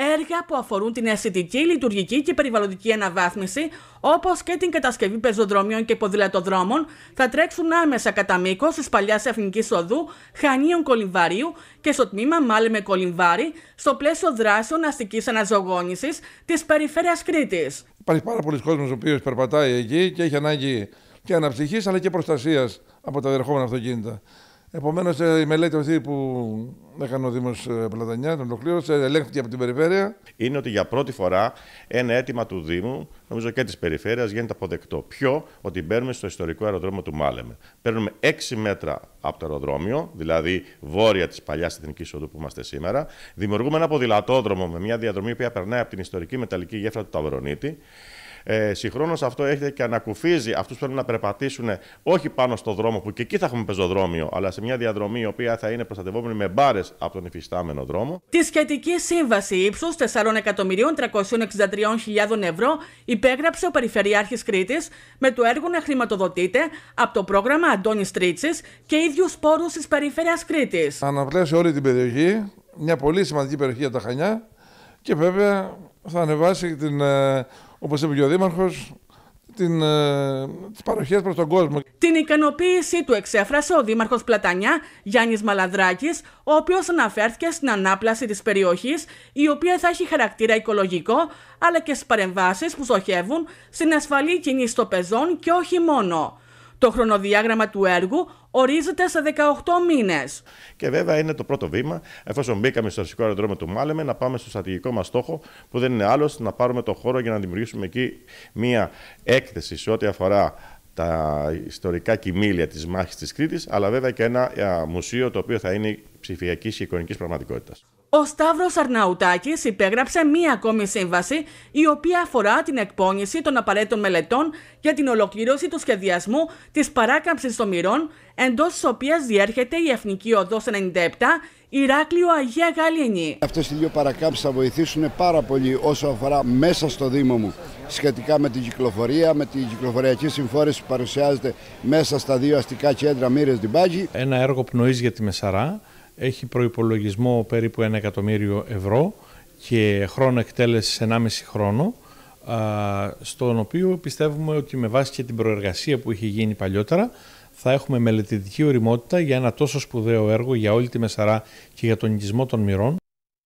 έργα που αφορούν την αισθητική, λειτουργική και περιβαλλοντική αναβάθμιση, όπως και την κατασκευή πεζοδρομίων και ποδηλατοδρόμων, θα τρέξουν άμεσα κατά μήκος της παλιάς Εθνικής Οδού Χανίων Κολυμβαρίου και στο τμήμα Μάλε με Κολυμβάρι, στο πλαίσιο δράσεων αστικής αναζωογόνησης της περιφέρειας Κρήτης. Υπάρχει πάρα πολλοί κόσμος ο οποίος περπατάει εκεί και έχει ανάγκη και αναψυχής αλλά και προστασίας από τα δερχόμενα αυτοκίνητα. Επομένως, ε, η μελέτη αυτή που έκανε ο Δήμος ε, Πλατανιά, τον ολοκλήρωσε, ελέγχθηκε από την περιφέρεια. Είναι ότι για πρώτη φορά ένα αίτημα του Δήμου, νομίζω και της περιφέρειας, γίνεται αποδεκτό. Ποιο, ότι μπαίνουμε στο ιστορικό αεροδρόμιο του Μάλεμε. Παίρνουμε 6 μέτρα από το αεροδρόμιο, δηλαδή βόρεια της παλιάς εθνικής οδού που είμαστε σήμερα. Δημιουργούμε ένα ποδηλατόδρομο με μια διαδρομή που περνάει από την ιστορική μεταλλική γέφυρα του Ταβρονίτη. Ε, Συγχρόνως αυτό έχετε και ανακουφίζει αυτούς που πρέπει να περπατήσουν όχι πάνω στο δρόμο που και εκεί θα έχουμε πεζοδρόμιο, αλλά σε μια διαδρομή η οποία θα είναι προστατευόμενη με μπάρες από τον υφιστάμενο δρόμο. Τη σχετική σύμβαση ύψους 4.363.000 ευρώ υπέγραψε ο Περιφερειάρχης Κρήτης με το έργο να χρηματοδοτείται από το πρόγραμμα Αντώνης Τρίτσι και ίδιους πόρους της Περιφέρειας Κρήτης. Αναπλέσει όλη την περιοχή, μια πολύ σημαντική περιοχή για τα Χανιά και βέβαια θα ανεβάσει την ε, όπως είπε και ο Δήμαρχος, την, ε, τις προς τον κόσμο. Την ικανοποίησή του εξέφρασε ο Δήμαρχος Πλατανιά Γιάννης Μαλαδράκης, ο οποίος αναφέρθηκε στην ανάπλαση της περιοχής, η οποία θα έχει χαρακτήρα οικολογικό, αλλά και στις παρεμβάσεις που στοχεύουν στην ασφαλή κινήση των πεζών και όχι μόνο. Το χρονοδιάγραμμα του έργου ορίζεται σε 18 μήνες. Και βέβαια είναι το πρώτο βήμα, εφόσον μπήκαμε στο αρχικό αεροδρόμιο του Μάλεμε, να πάμε στο στρατηγικό μας στόχο, που δεν είναι άλλος να πάρουμε το χώρο για να δημιουργήσουμε εκεί μία έκθεση σε ό,τι αφορά τα ιστορικά κοιμήλια της μάχης της Κρήτης, αλλά βέβαια και ένα μουσείο το οποίο θα είναι ψηφιακής και εικονικής πραγματικότητας. Ο σταυρο Αρναουτάκης υπέγραψε μία ακόμη σύμβαση η οποία αφορά την εκπόνηση των απαραίτητων μελετών για την ολοκλήρωση του σχεδιασμού της παράκαμψης των μυρών εντός της οποίας διέρχεται η Εθνική Οδός 97 Ηράκλειο Αγία Γαλήνη. Αυτές οι δύο παρακάμψεις θα βοηθήσουν πάρα πολύ όσο αφορά μέσα στο Δήμο μου σχετικά με την κυκλοφορία, με την κυκλοφοριακή συμφόρηση που παρουσιάζεται μέσα στα δύο αστικά κέντρα Μύρες Διμπάγη. Ένα έργο πνοής για τη Μεσαρά έχει προϋπολογισμό περίπου 1 εκατομμύριο ευρώ και χρόνο εκτέλεσης 1,5 χρόνο, στον οποίο πιστεύουμε ότι με βάση και την προεργασία που είχε γίνει παλιότερα θα έχουμε μελετητική οριμότητα για ένα τόσο σπουδαίο έργο για όλη τη Μεσαρά και για τον οικισμό των μυρών.